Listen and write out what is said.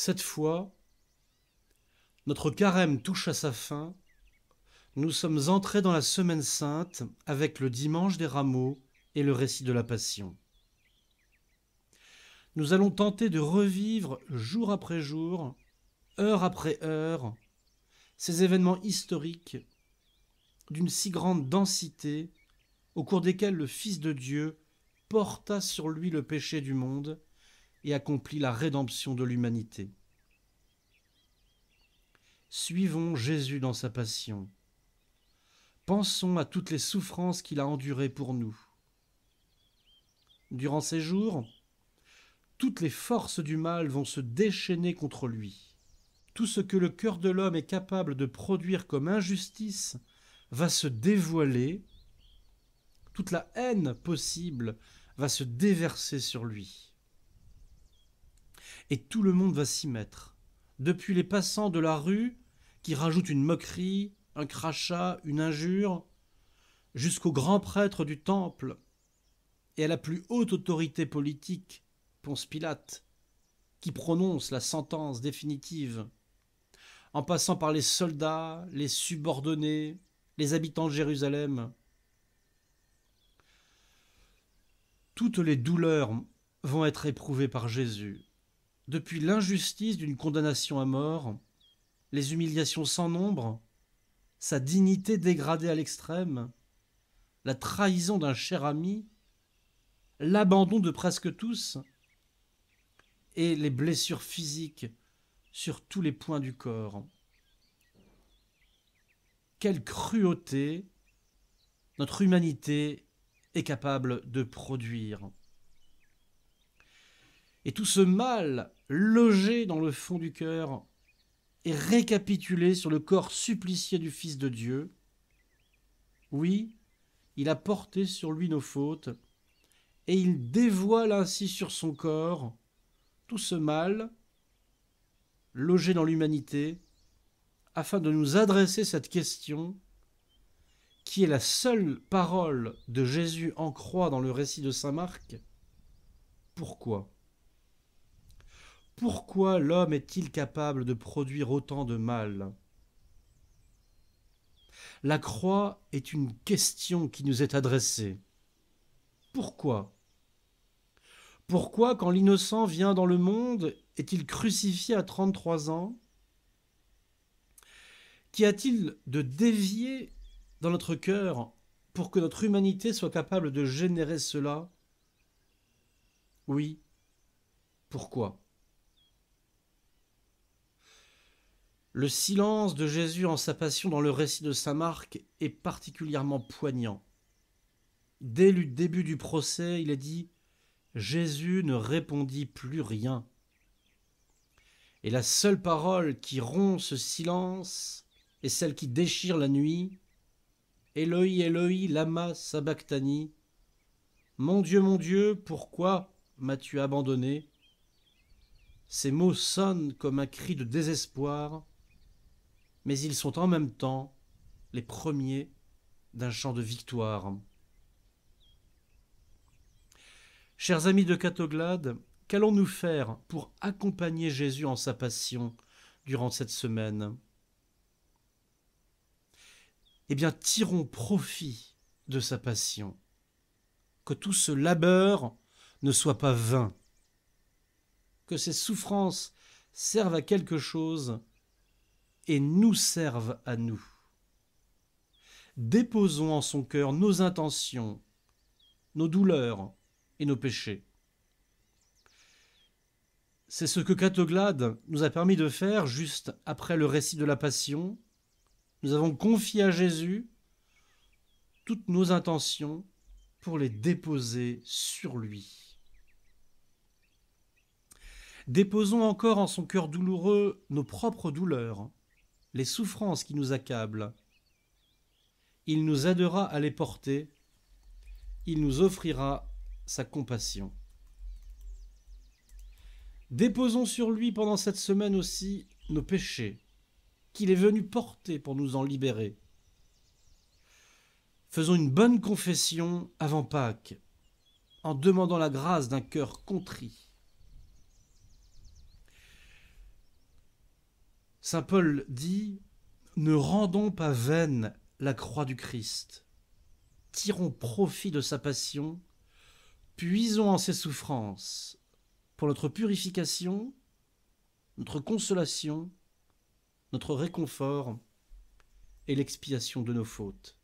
Cette fois, notre carême touche à sa fin. Nous sommes entrés dans la semaine sainte avec le dimanche des rameaux et le récit de la Passion. Nous allons tenter de revivre jour après jour, heure après heure, ces événements historiques d'une si grande densité au cours desquels le Fils de Dieu porta sur lui le péché du monde et accomplit la rédemption de l'humanité. Suivons Jésus dans sa passion. Pensons à toutes les souffrances qu'il a endurées pour nous. Durant ces jours, toutes les forces du mal vont se déchaîner contre lui. Tout ce que le cœur de l'homme est capable de produire comme injustice va se dévoiler, toute la haine possible va se déverser sur lui. Et tout le monde va s'y mettre. Depuis les passants de la rue, qui rajoutent une moquerie, un crachat, une injure, jusqu'au grand prêtre du temple et à la plus haute autorité politique, Ponce Pilate, qui prononce la sentence définitive, en passant par les soldats, les subordonnés, les habitants de Jérusalem. Toutes les douleurs vont être éprouvées par Jésus depuis l'injustice d'une condamnation à mort, les humiliations sans nombre, sa dignité dégradée à l'extrême, la trahison d'un cher ami, l'abandon de presque tous, et les blessures physiques sur tous les points du corps. Quelle cruauté notre humanité est capable de produire. Et tout ce mal logé dans le fond du cœur est récapitulé sur le corps supplicié du Fils de Dieu, oui, il a porté sur lui nos fautes, et il dévoile ainsi sur son corps tout ce mal logé dans l'humanité, afin de nous adresser cette question qui est la seule parole de Jésus en croix dans le récit de Saint Marc. Pourquoi pourquoi l'homme est-il capable de produire autant de mal La croix est une question qui nous est adressée. Pourquoi Pourquoi, quand l'innocent vient dans le monde, est-il crucifié à 33 ans Qu'y a-t-il de dévié dans notre cœur pour que notre humanité soit capable de générer cela Oui. Pourquoi Le silence de Jésus en sa passion dans le récit de Saint Marc est particulièrement poignant. Dès le début du procès, il est dit Jésus ne répondit plus rien. Et la seule parole qui rompt ce silence est celle qui déchire la nuit Eloi, Eloi, lama sabachthani. Mon Dieu, mon Dieu, pourquoi m'as-tu abandonné Ces mots sonnent comme un cri de désespoir mais ils sont en même temps les premiers d'un chant de victoire. Chers amis de Catoglade, qu'allons-nous faire pour accompagner Jésus en sa passion durant cette semaine Eh bien, tirons profit de sa passion, que tout ce labeur ne soit pas vain, que ses souffrances servent à quelque chose et nous servent à nous. Déposons en son cœur nos intentions, nos douleurs et nos péchés. C'est ce que Catoglade nous a permis de faire juste après le récit de la Passion. Nous avons confié à Jésus toutes nos intentions pour les déposer sur lui. Déposons encore en son cœur douloureux nos propres douleurs, les souffrances qui nous accablent. Il nous aidera à les porter, il nous offrira sa compassion. Déposons sur lui pendant cette semaine aussi nos péchés, qu'il est venu porter pour nous en libérer. Faisons une bonne confession avant Pâques, en demandant la grâce d'un cœur contrit. Saint Paul dit Ne rendons pas vaine la croix du Christ. Tirons profit de sa passion, puisons en ses souffrances pour notre purification, notre consolation, notre réconfort et l'expiation de nos fautes.